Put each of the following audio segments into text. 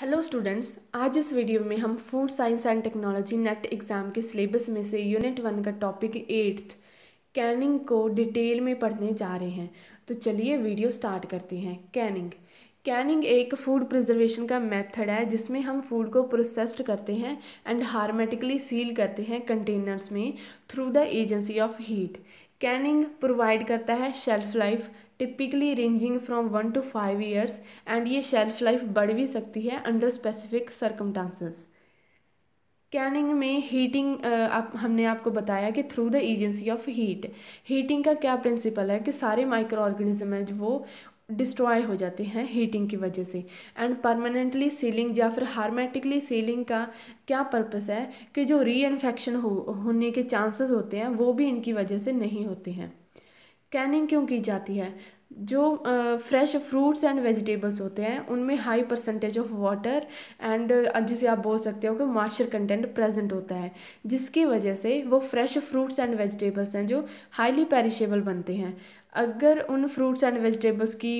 hello students आज इस video में हम food science and technology NET exam के सिलेबस में से यूनिट वन का टॉपिक एट्थ कैनिंग को डिटेल में पढ़ने जा रहे हैं तो चलिए वीडियो स्टार्ट करते हैं कैनिंग कैनिंग एक फूड प्रिजर्वेशन का मेथड है जिसमें हम फूड को प्रोसेस्ड करते हैं एंड हार्मेटिकली सील करते हैं कंटेनर्स में through the agency of heat canning provide करता है shelf life typically ranging from one to five years and ये शेल्फ लाइफ बढ़ भी सकती है अंडर स्पेसिफिक सर्कमटांसेस कैनिंग में हीटिंग आप हमने आपको बताया कि through the agency of heat heating का क्या प्रिंसिपल है कि सारे माइक्रो ऑर्गेनिज्म हैं जो वो डिस्ट्रॉय हो जाते हैं हीटिंग की वजह से एंड परमानेंटली सीलिंग या फिर हार्मेटिकली सीलिंग का क्या पर्पस है कि जो री इन्फेक्शन हो होने के चांसेस होते हैं वो भी इनकी वजह से नहीं होते हैं कैनिंग क्यों की जाती है जो फ्रेश फ्रूट्स एंड वेजिटेबल्स होते हैं उनमें high percentage of water and जिसे आप बोल सकते हो कि मॉइस्चर कंटेंट प्रेजेंट होता है जिसकी वजह से वो फ्रेश फ्रूट्स एंड वेजिटेबल्स हैं जो हाईली पेरिशेबल बनते हैं अगर उन फ्रूट्स एंड वेजिटेबल्स की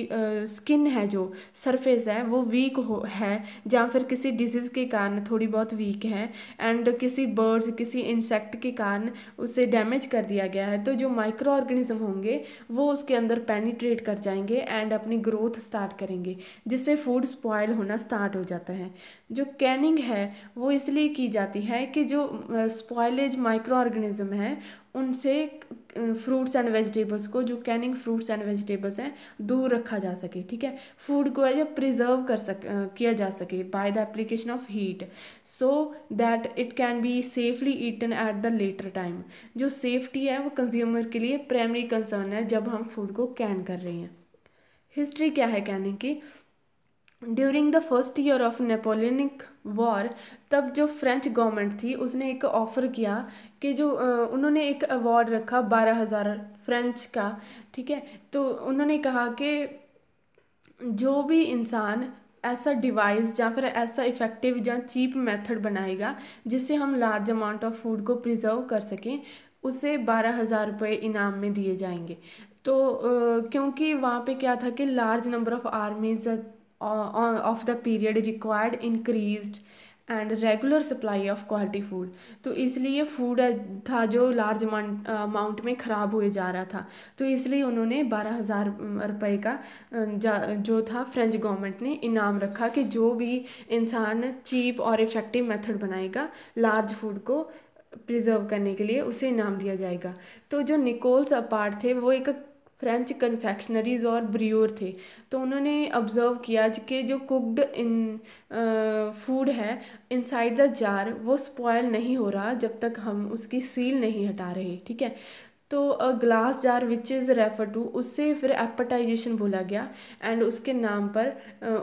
स्किन है जो सरफेस है वो वीक हो है या फिर किसी डिजीज़ के कारण थोड़ी बहुत वीक है एंड किसी बर्ड्स किसी इंसेक्ट के कारण उसे डैमेज कर दिया गया है तो जो माइक्रो ऑर्गेनिज्म होंगे वो उसके अंदर पेनिट्रेट कर जाएंगे एंड अपनी ग्रोथ स्टार्ट करेंगे जिससे फूड स्पॉयल होना स्टार्ट हो जाता है जो कैनिंग है वो इसलिए की जाती है कि जो स्पॉयलेज माइक्रो ऑर्गेनिज्म है उनसे फ्रूट्स एंड वेजिटेबल्स को जो कैनिंग फ्रूट्स एंड वेजिटेबल्स हैं दूर रखा जा सके ठीक है फूड को है जो प्रिजर्व कर सक किया जा सके by the application of heat so that it can be safely eaten at the later time जो सेफ्टी है वो कंज्यूमर के लिए प्राइमरी कंसर्न है जब हम फूड को कैन कर रहे हैं हिस्ट्री क्या है कैनिंग की during the first year of Napoleonic war तब जो फ्रेंच गवर्नमेंट थी उसने एक ऑफ़र किया कि जो उन्होंने एक अवार्ड रखा बारह हज़ार फ्रेंच का ठीक है तो उन्होंने कहा कि जो भी इंसान ऐसा डिवाइस या फिर ऐसा इफ़ेक्टिव या चीप मेथड बनाएगा जिससे हम लार्ज अमाउंट ऑफ फूड को प्रिजर्व कर सकें उसे बारह हज़ार रुपये इनाम में दिए जाएंगे तो क्योंकि वहाँ पे क्या था कि large number of armies of the period required increase and regular supply of quality food तो इसलिए फूड uh, था जो लार्ज अमाउंट uh, में ख़राब हुए जा रहा था तो इसलिए उन्होंने बारह हज़ार um, रुपये का uh, जो था फ्रेंच गवर्नमेंट ने इनाम रखा कि जो भी इंसान चीप और इफेक्टिव मेथड बनाएगा लार्ज फूड को प्रिजर्व करने के लिए उसे इनाम दिया जाएगा तो जो निकोल्स अपार्ट थे वो एक फ्रेंच कन्फेक्शनरीज और ब्रियोर थे तो उन्होंने ऑब्ज़र्व किया कि जो कुकड इन फूड है इनसाइड द जार वो स्पॉयल नहीं हो रहा जब तक हम उसकी सील नहीं हटा रहे ठीक है तो a glass jar which is refer to उससे फिर एपटाइजेशन बोला गया एंड उसके नाम पर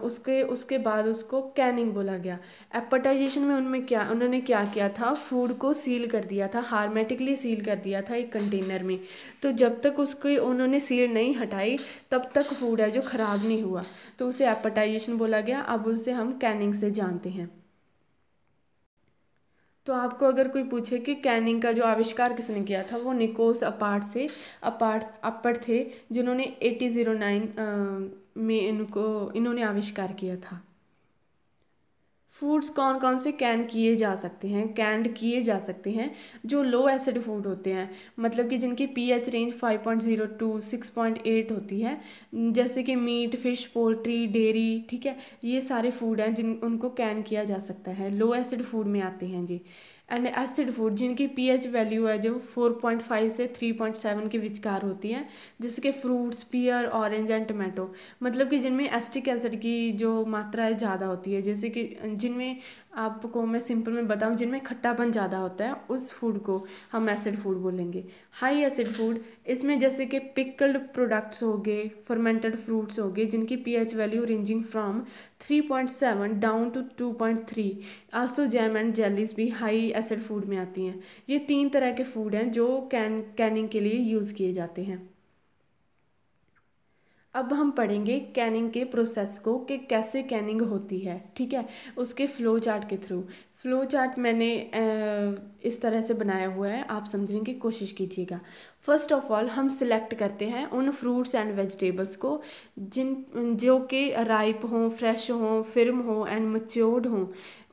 उसके उसके बाद उसको कैनिंग बोला गया एपटाइजेशन में उनमें क्या उन्होंने क्या किया था फूड को सील कर दिया था हार्मेटिकली सील कर दिया था एक कंटेनर में तो जब तक उसकी उन्होंने सील नहीं हटाई तब तक फूड है जो ख़राब नहीं हुआ तो उसे एपटाइजेशन बोला गया अब उसे हम कैनिंग से जानते हैं तो आपको अगर कोई पूछे कि कैनिंग का जो आविष्कार किसने किया था वो निकोस अपार्ट से अपार्ट अपर थे जिन्होंने एटी ज़ीरो नाइन में इनको इन्होंने आविष्कार किया था फूड्स कौन कौन से कैन किए जा सकते हैं कैंड किए जा सकते हैं जो लो एसिड फूड होते हैं मतलब कि जिनकी पीएच रेंज 5.02 टू 6.8 होती है जैसे कि मीट फिश पोल्ट्री डेरी ठीक है ये सारे फूड हैं जिन उनको कैन किया जा सकता है लो एसिड फूड में आते हैं जी एंड एसिड फूड जिनकी पीएच वैल्यू है जो 4.5 से 3.7 के विचकार होती है जैसे कि fruits pear orange and tomato मतलब कि जिनमें एस्टिक एसिड की जो मात्रा है ज़्यादा होती है जैसे कि जिनमें आपको मैं सिंपल में बताऊं जिनमें खट्टापन ज़्यादा होता है उस फूड को हम एसिड फूड बोलेंगे हाई एसिड फूड इसमें जैसे कि पिकल्ड प्रोडक्ट्स हो गए फर्मेंटेड फ्रूट्स हो गए जिनकी H value ranging from seven down to two three also jam and jellies भी हाई एसिड फूड में आती हैं ये तीन तरह के फूड हैं जो कैन कैनिंग के लिए यूज़ किए जाते हैं अब हम पढ़ेंगे कैनिंग के प्रोसेस को कि कैसे कैनिंग होती है ठीक है उसके फ्लो चार्ट के थ्रू फ्लो चार्ट मैंने इस तरह से बनाया हुआ है आप समझने की कोशिश कीजिएगा फर्स्ट ऑफ ऑल हम सिलेक्ट करते हैं उन फ्रूट्स एंड वेजिटेबल्स को जिन जो कि राइप हों फ्रेश हों फिर्म हों एंड मच्योर्ड हों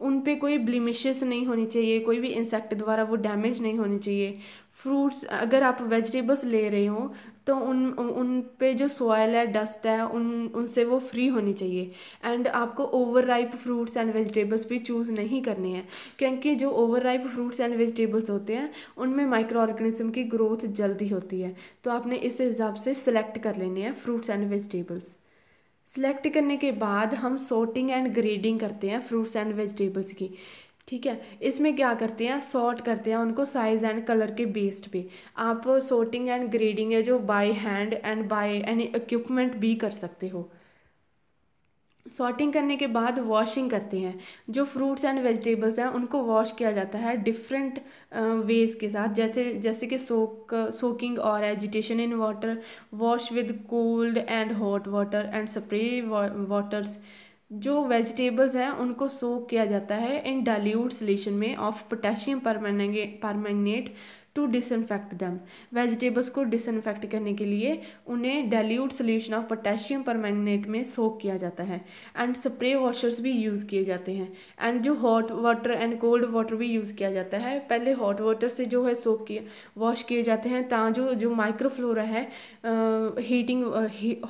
उन पे कोई ब्लिमिशेस नहीं होनी चाहिए कोई भी इंसेक्ट द्वारा वो डैमेज नहीं होनी चाहिए फ्रूट्स अगर आप वेजिटेबल्स ले रहे हो तो उन उन पे जो सॉयल है डस्ट है उन उनसे वो फ्री होनी चाहिए एंड आपको overripe fruits and vegetables भी चूज़ नहीं करने हैं क्योंकि जो overripe fruits and vegetables होते हैं उनमें माइक्रो ऑर्गेनिज्म की ग्रोथ जल्दी होती है तो आपने इस हिसाब से सिलेक्ट कर लेने हैं फ्रूट्स एंड वेजिटेबल्स सिलेक्ट करने के बाद हम सॉर्टिंग एंड ग्रेडिंग करते हैं फ्रूट्स एंड वेजिटेबल्स की ठीक है इसमें क्या करते हैं सॉर्ट करते हैं उनको साइज एंड कलर के बेस्ड पे आप सॉर्टिंग एंड ग्रेडिंग है जो by hand and by any equipment भी कर सकते हो सॉर्टिंग करने के बाद वॉशिंग करते हैं जो फ्रूट्स एंड वेजिटेबल्स हैं उनको वॉश किया जाता है डिफरेंट वेज के साथ जैसे जैसे कि सोक सोकिंग और agitation in water wash with cold and hot water and spray waters जो वेजिटेबल्स हैं उनको सोक किया जाता है इन डाल्यूट सोल्यूशन में of potassium permanganate to disinfect them vegetables को डिसइनफेक्ट करने के लिए उन्हें dilute solution of potassium permanganate में सोक किया जाता है एंड स्प्रे वॉशर्स भी यूज़ किए जाते हैं एंड जो hot water and cold water भी यूज़ किया जाता है पहले हॉट वाटर से जो है सोक किया वॉश किए जाते हैं ता जो जो माइक्रोफ्लोरा है हीटिंग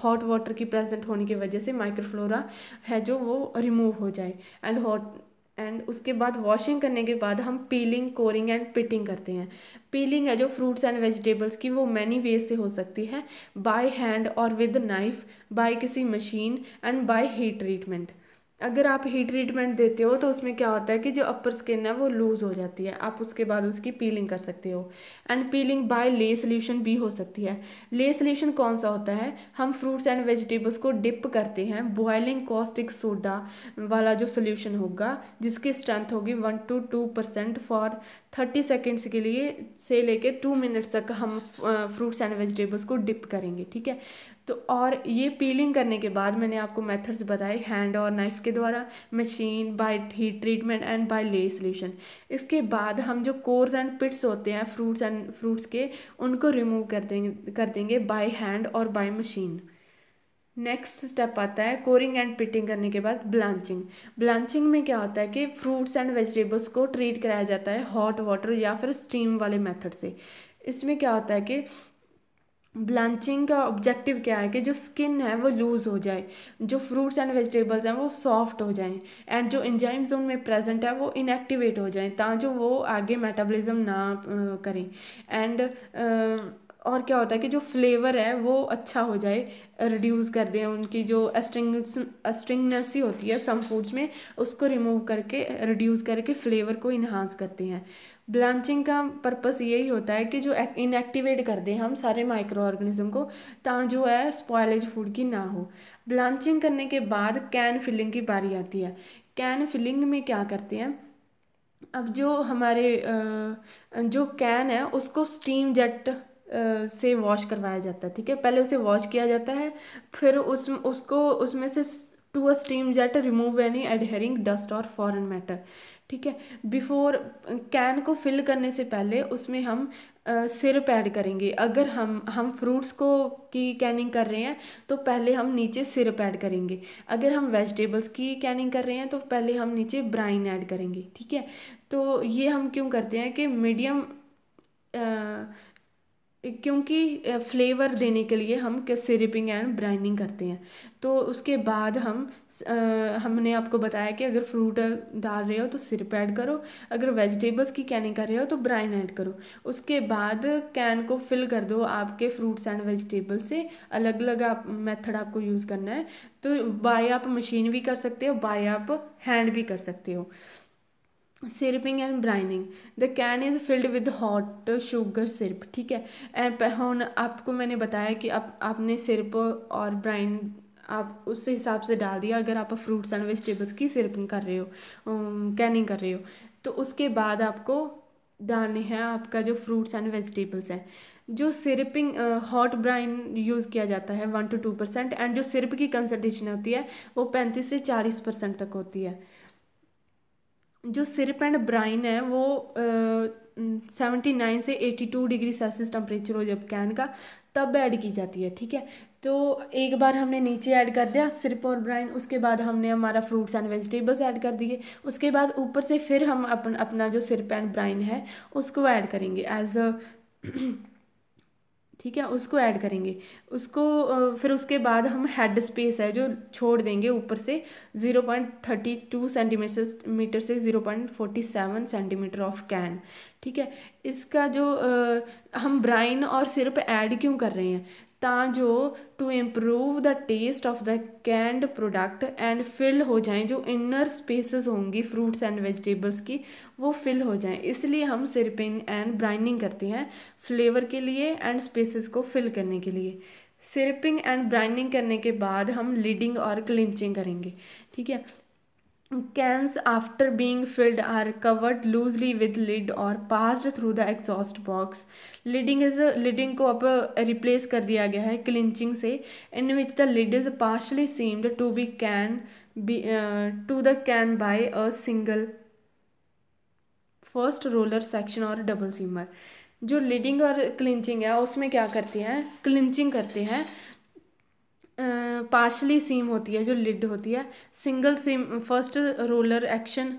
हॉट वाटर की प्रेजेंट होने की वजह से माइक्रोफ्लोरा है जो वो रिमूव हो जाए एंड हॉट एंड उसके बाद वॉशिंग करने के बाद हम पीलिंग कोरिंग एंड पिटिंग करते हैं पीलिंग है जो फ्रूट्स एंड वेजिटेबल्स की वो मैनी वे से हो सकती है बाय हैंड और विद नाइफ बाय किसी machine and by heat treatment अगर आप ही ट्रीटमेंट देते हो तो उसमें क्या होता है कि जो अपर स्किन है वो लूज़ हो जाती है आप उसके बाद उसकी पीलिंग कर सकते हो and peeling by lye solution भी हो सकती है ले सोल्यूशन कौन सा होता है हम फ्रूट्स एंड वेजिटेबल्स को डिप करते हैं बॉयलिंग कॉस्टिक सोडा वाला जो सोल्यूशन होगा जिसकी स्ट्रेंथ होगी one two two percent for thirty seconds के लिए से लेके टू मिनट्स तक हम फ्रूट्स एंड वेजिटेबल्स को डिप करेंगे ठीक है तो और ये पीलिंग करने के बाद मैंने आपको मेथड्स बताए हैंड और नाइफ के द्वारा machine by heat treatment and by lye solution इसके बाद हम जो कोर्स एंड पिट्स होते हैं फ्रूट्स एंड फ्रूट्स के उनको रिमूव कर देंगे कर देंगे बाय हैंड और बाय मशीन नेक्स्ट स्टेप आता है कोरिंग एंड पिटिंग करने के बाद ब्लांचिंग ब्लांचिंग में क्या होता है कि फ्रूट्स एंड वेजिटेबल्स को ट्रीट कराया जाता है हॉट वाटर या फिर स्टीम वाले मेथड से इसमें क्या होता है कि ब्लांचिंग का ऑब्जेक्टिव क्या है कि जो स्किन है वो लूज़ हो जाए जो फ्रूट्स एंड वेजिटेबल्स हैं वो सॉफ्ट हो जाएं एंड जो इंजाइम्स उनमें प्रेजेंट है वो इनएक्टिवेट हो जाएं ताकि वो आगे मेटाबॉलिज्म ना करें एंड और क्या होता है कि जो फ्लेवर है वो अच्छा हो जाए रिड्यूस कर दें उनकी जो अस्ट्रिंगनेस ही होती है सम फूड्स में उसको रिमूव करके रिड्यूस करके फ्लेवर को इन्हांस करते हैं ब्लांचिंग का पर्पस यही होता है कि जो इनएक्टिवेट कर दें हम सारे माइक्रो ऑर्गेनिज्म को ता जो है स्पॉयलेज फूड की ना हो ब्लांचिंग करने के बाद कैन फिलिंग की बारी आती है कैन फिलिंग में क्या करते हैं अब जो हमारे जो कैन है उसको स्टीम जेट से वॉश करवाया जाता है ठीक है पहले उसे वॉश किया जाता है फिर उस उसको उसमें से to a steam jet remove any adhering dust और फॉरन मैटर ठीक है बिफोर कैन को फिल करने से पहले उसमें हम सिरप ऐड करेंगे अगर हम हम फ्रूट्स को की कैनिंग कर रहे हैं तो पहले हम नीचे सिरप ऐड करेंगे अगर हम वेजिटेबल्स की कैनिंग कर रहे हैं तो पहले हम नीचे ब्राइन ऐड करेंगे ठीक है तो ये हम क्यों करते हैं कि मीडियम क्योंकि फ्लेवर देने के लिए हम सिरिपिंग एंड ब्राइनिंग करते हैं तो उसके बाद हम हमने आपको बताया कि अगर फ्रूट डाल रहे हो तो सिरप ऐड करो अगर वेजिटेबल्स की कैनिंग कर रहे हो तो ब्राइन ऐड करो उसके बाद कैन को फिल कर दो आपके फ्रूट्स एंड वेजिटेबल से अलग अलग आप मेथड आपको यूज़ करना है तो बाय आप मशीन भी कर सकते हो बाय आप हैंड भी कर सकते हो syruping and brining the can is filled with hot sugar syrup ठीक है एंड हम आपको मैंने बताया कि आप आपने सिरप और ब्राइन आप उस हिसाब से डाल दिया अगर आप फ्रूट्स एंड वेजिटेबल्स की सिरपिंग कर रहे हो कैनिंग कर रहे हो तो उसके बाद आपको डालने हैं आपका जो फ्रूट्स एंड वेजिटेबल्स हैं जो सिरपिंग हॉट ब्राइन यूज़ किया जाता है one two two percent and जो सिरप की कंसनट्रेशन होती है वो पैंतीस से चालीस परसेंट तक होती है जो सिरप एंड ब्राइन है वो सेवेंटी नाइन से eighty two degree Celsius temperature हो जब कैन का तब ऐड की जाती है ठीक है तो एक बार हमने नीचे ऐड कर दिया सिरप और ब्राइन उसके बाद हमने हमारा फ्रूट्स एंड वेजिटेबल्स ऐड कर दिए उसके बाद ऊपर से फिर हम अपन अपना जो सिरप एंड ब्राइन है उसको ऐड करेंगे एज ठीक है उसको ऐड करेंगे उसको फिर उसके बाद हम हेड स्पेस है जो छोड़ देंगे ऊपर से zero point thirty two centimeter meter से zero point forty seven centimeter of can ठीक है इसका जो हम ब्राइन और सिरप ऐड क्यों कर रहे हैं ता जो to improve the taste of the canned product and fill हो जाए जो इनर स्पेस होंगी फ्रूट्स एंड वेजिटेबल्स की वो फिल हो जाए इसलिए हम सिरपिंग एंड ब्राइनिंग करते हैं फ्लेवर के लिए एंड स्पेसेस को फिल करने के लिए सिरपिंग एंड ब्राइनिंग करने के बाद हम लीडिंग और क्लिंचिंग करेंगे ठीक है cans after being filled are covered loosely with lid और passed through the exhaust box lidding is lidding को अब रिप्लेस कर दिया गया है क्लिंचिंग से in which the lid is partially seamed to be can be to the can by a single first roller section और double seamer जो lidding और क्लिंचिंग है उसमें क्या करती हैं क्लिंचिंग करते हैं पार्शली सीम होती है जो लिड होती है single seam first roller action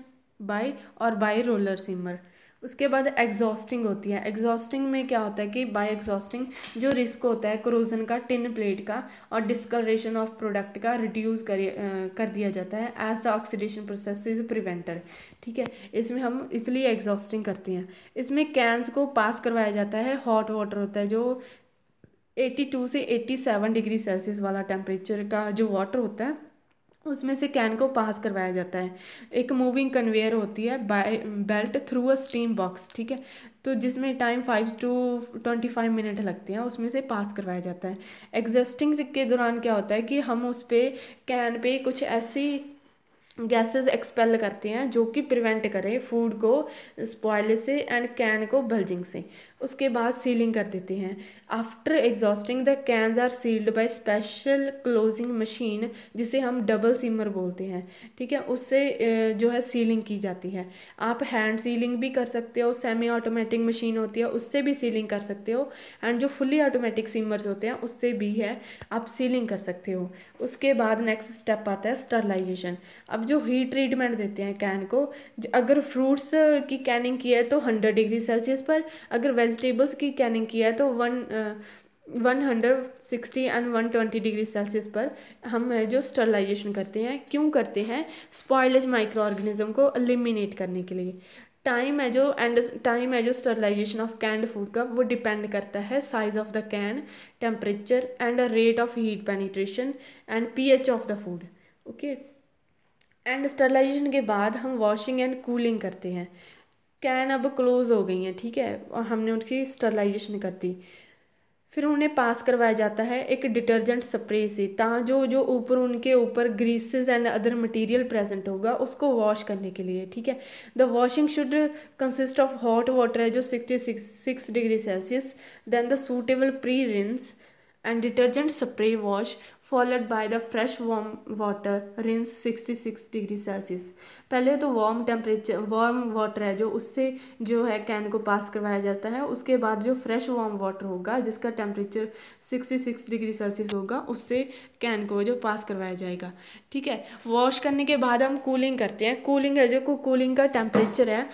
by और बाय रोलर सीमर उसके बाद एग्जॉस्टिंग होती है एग्जॉस्टिंग में क्या होता है कि बाय एग्जॉस्टिंग जो रिस्क होता है क्रोजन का टिन प्लेट का और डिस्कलरेशन ऑफ प्रोडक्ट का रिड्यूस कर कर दिया जाता है as the oxidation process is prevented ठीक है इसमें हम इसलिए एग्जॉस्टिंग करते हैं इसमें कैंस को पास करवाया जाता है हॉट वाटर होता है जो 82 से 87 डिग्री सेल्सियस वाला टेम्परेचर का जो वाटर होता है उसमें से कैन को पास करवाया जाता है एक मूविंग कन्वेयर होती है belt through a steam box ठीक है तो जिसमें time five to twenty five minute लगते हैं उसमें से पास करवाया जाता है एग्जस्टिंग के दौरान क्या होता है कि हम उस पर कैन पे कुछ ऐसी गैसेस एक्सपेल करते हैं जो कि प्रिवेंट करें फूड को स्पॉयल से एंड कैन को बल्जिंग से उसके बाद सीलिंग कर देते हैं after exhausting the cans are sealed by special closing machine जिसे हम डबल सीमर बोलते हैं ठीक है उससे जो है सीलिंग की जाती है आप हैंड सीलिंग भी कर सकते हो सेमी ऑटोमेटिक मशीन होती है उससे भी सीलिंग कर सकते हो एंड जो फुली ऑटोमेटिक सीमर्स होते हैं उससे भी है आप सीलिंग कर सकते हो उसके बाद नेक्स्ट स्टेप आता है स्टरलाइजेशन अब जो हीट ट्रीटमेंट देते हैं कैन को अगर फ्रूट्स की कैनिंग की है तो हंड्रेड डिग्री सेल्सियस पर अगर वेजिटेबल्स की कैनिंग किया है तो one one hundred sixty and one twenty degree Celsius पर हम जो स्टरलाइजेशन करते हैं क्यों करते हैं स्पॉयलेज माइक्रो ऑर्गेनिज्म को एलिमिनेट करने के लिए टाइम है जो एंड टाइम है जो स्टरलाइजेशन ऑफ कैंड फूड का वो डिपेंड करता है size of the can temperature and rate of heat penetration and P H of the food okay and sterilization के बाद हम वॉशिंग एंड कूलिंग करते हैं कैन अब क्लोज़ हो गई हैं ठीक है और हमने उनकी स्टरलाइजेशन कर दी फिर उन्हें पास करवाया जाता है एक डिटर्जेंट स्प्रे से ता जो जो ऊपर उनके ऊपर greases and other material present होगा उसको वॉश करने के लिए ठीक है the washing should consist of hot water है जो sixty six six degree Celsius then the suitable pre rinse and detergent spray wash followed by the fresh warm water rinse six degree Celsius पहले तो warm temperature warm water है जो उससे जो है can को पास करवाया जाता है उसके बाद जो फ्रेश वार्म वाटर होगा जिसका temperature sixty six degree Celsius होगा उससे कैन को जो पास करवाया जाएगा ठीक है वॉश करने के बाद हम कूलिंग करते हैं कूलिंग है जो कूलिंग का टेम्परेचर है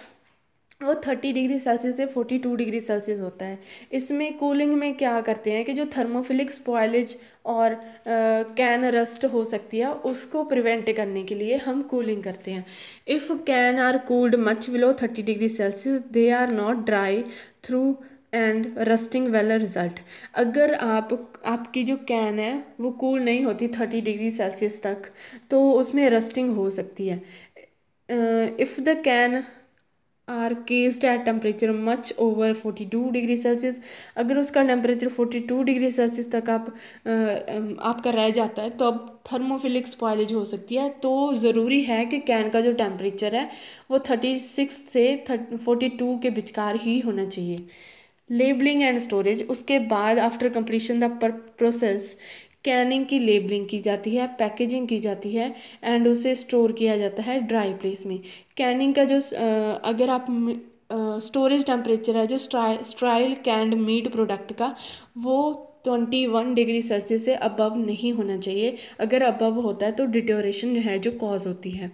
वो थर्टी डिग्री सेल्सियस से फोर्टी टू डिग्री सेल्सियस होता है इसमें कूलिंग में क्या करते हैं कि जो थर्मोफिलिक स्पॉयलेज और कैन uh, रस्ट हो सकती है उसको प्रिवेंट करने के लिए हम कूलिंग करते हैं if can are cooled much below thirty degree Celsius they are not dry through and rusting will result अगर आप आपकी जो कैन है वो कूल नहीं होती थर्टी डिग्री सेल्सियस तक तो उसमें रस्टिंग हो सकती है if the can are cased at temperature much over 42 degree Celsius अगर उसका टेम्परेचर 42 डिग्री सेल्सियस तक आप आपका रह जाता है तो अब थर्मोफिलिक स्पॉयलेज हो सकती है तो ज़रूरी है कि कैन का जो टेम्परेचर है वो 36 से 42 के बिचकार ही होना चाहिए लेबलिंग एंड स्टोरेज उसके बाद after completion the process canning की लेबलिंग की जाती है पैकेजिंग की जाती है एंड उसे स्टोर किया जाता है ड्राई प्लेस में कैनिंग का जो अगर आप स्टोरेज टेम्परेचर है जो स्ट्राइल कैंड मीट प्रोडक्ट का वो ट्वेंटी वन डिग्री सेल्सियस से अबव नहीं होना चाहिए अगर अबव होता है तो डिटोरेशन जो है जो कॉज होती है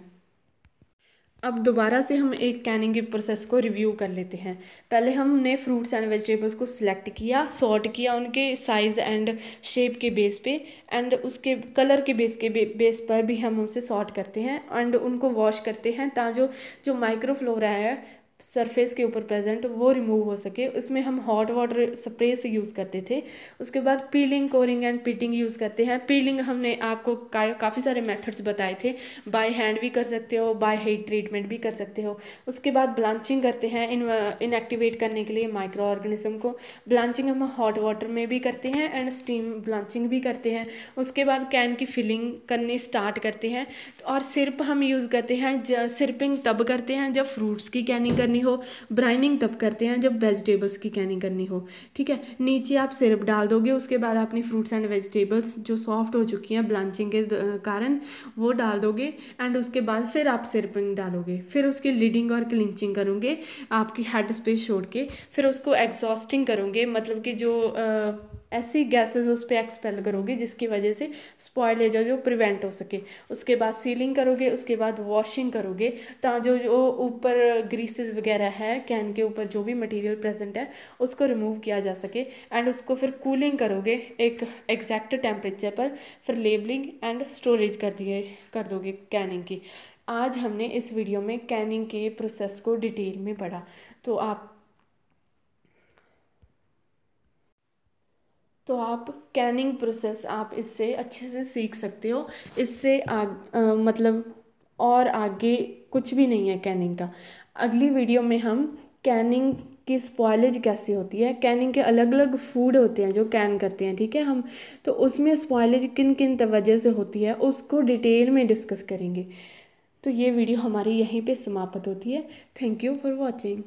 अब दोबारा से हम एक कैनिंग के प्रोसेस को रिव्यू कर लेते हैं पहले हमने फ्रूट्स एंड वेजिटेबल्स को सिलेक्ट किया सॉर्ट किया उनके साइज़ एंड शेप के बेस पे एंड उसके कलर के बेस के बेस पर भी हम उसे सॉर्ट करते हैं एंड उनको वॉश करते हैं ताकि जो जो माइक्रोफ्लोरा है सरफेस के ऊपर प्रेजेंट वो रिमूव हो सके उसमें हम हॉट वाटर स्प्रे से यूज़ करते थे उसके बाद peeling coring and pitting use करते हैं पीलिंग हमने आपको काफ़ी सारे मेथड्स बताए थे बाय हैंड भी कर सकते हो बाय हीट ट्रीटमेंट भी कर सकते हो उसके बाद ब्लांचिंग करते हैं इन इनएक्टिवेट करने के लिए माइक्रो ऑर्गेनिज्म को ब्लांचिंग हम हॉट वाटर में भी करते हैं एंड स्टीम ब्लांचिंग भी करते हैं उसके बाद कैन की फिलिंग करनी स्टार्ट करते हैं और सिर्प हम यूज़ करते हैं सिर्पिंग तब करते हैं जब फ्रूट्स की कैनिंग करनी हो ब्राइनिंग तब करते हैं जब वेजिटेबल्स की कैनिंग करनी हो ठीक है नीचे आप सिरप डाल दोगे उसके बाद अपनी फ्रूट्स एंड वेजिटेबल्स जो सॉफ्ट हो चुकी हैं ब्लांचिंग के कारण वो डाल दोगे एंड उसके बाद फिर आप सिरपिंग डालोगे फिर उसकी लीडिंग और क्लिंचिंग करोगे आपकी हेड स्पेस छोड़ के फिर उसको एग्जॉस्टिंग करोगे मतलब कि जो आ, ऐसी गैसेस उस पर एक्सपेल करोगे जिसकी वजह से स्पॉयलेज है जो प्रिवेंट हो सके उसके बाद सीलिंग करोगे उसके बाद वॉशिंग करोगे ताकि जो जो ऊपर ग्रीसेस वगैरह है कैन के ऊपर जो भी मटेरियल प्रेजेंट है उसको रिमूव किया जा सके एंड उसको फिर कूलिंग करोगे एक एग्जैक्ट टेम्परेचर पर फिर लेबलिंग एंड स्टोरेज कर दिए कर दोगे कैनिंग की आज हमने इस वीडियो में कैनिंग के प्रोसेस को डिटेल में पढ़ा तो आप तो आप कैनिंग प्रोसेस आप इससे अच्छे से सीख सकते हो इससे आग मतलब और आगे कुछ भी नहीं है कैनिंग का अगली वीडियो में हम कैनिंग की स्पॉयलेज कैसी होती है कैनिंग के अलग अलग फूड होते हैं जो कैन करते हैं ठीक है हम तो उसमें स्पॉयलेज किन किन तवजह से होती है उसको डिटेल में डिस्कस करेंगे तो ये वीडियो हमारी यहीं पे समाप्त होती है थैंक यू फॉर वॉचिंग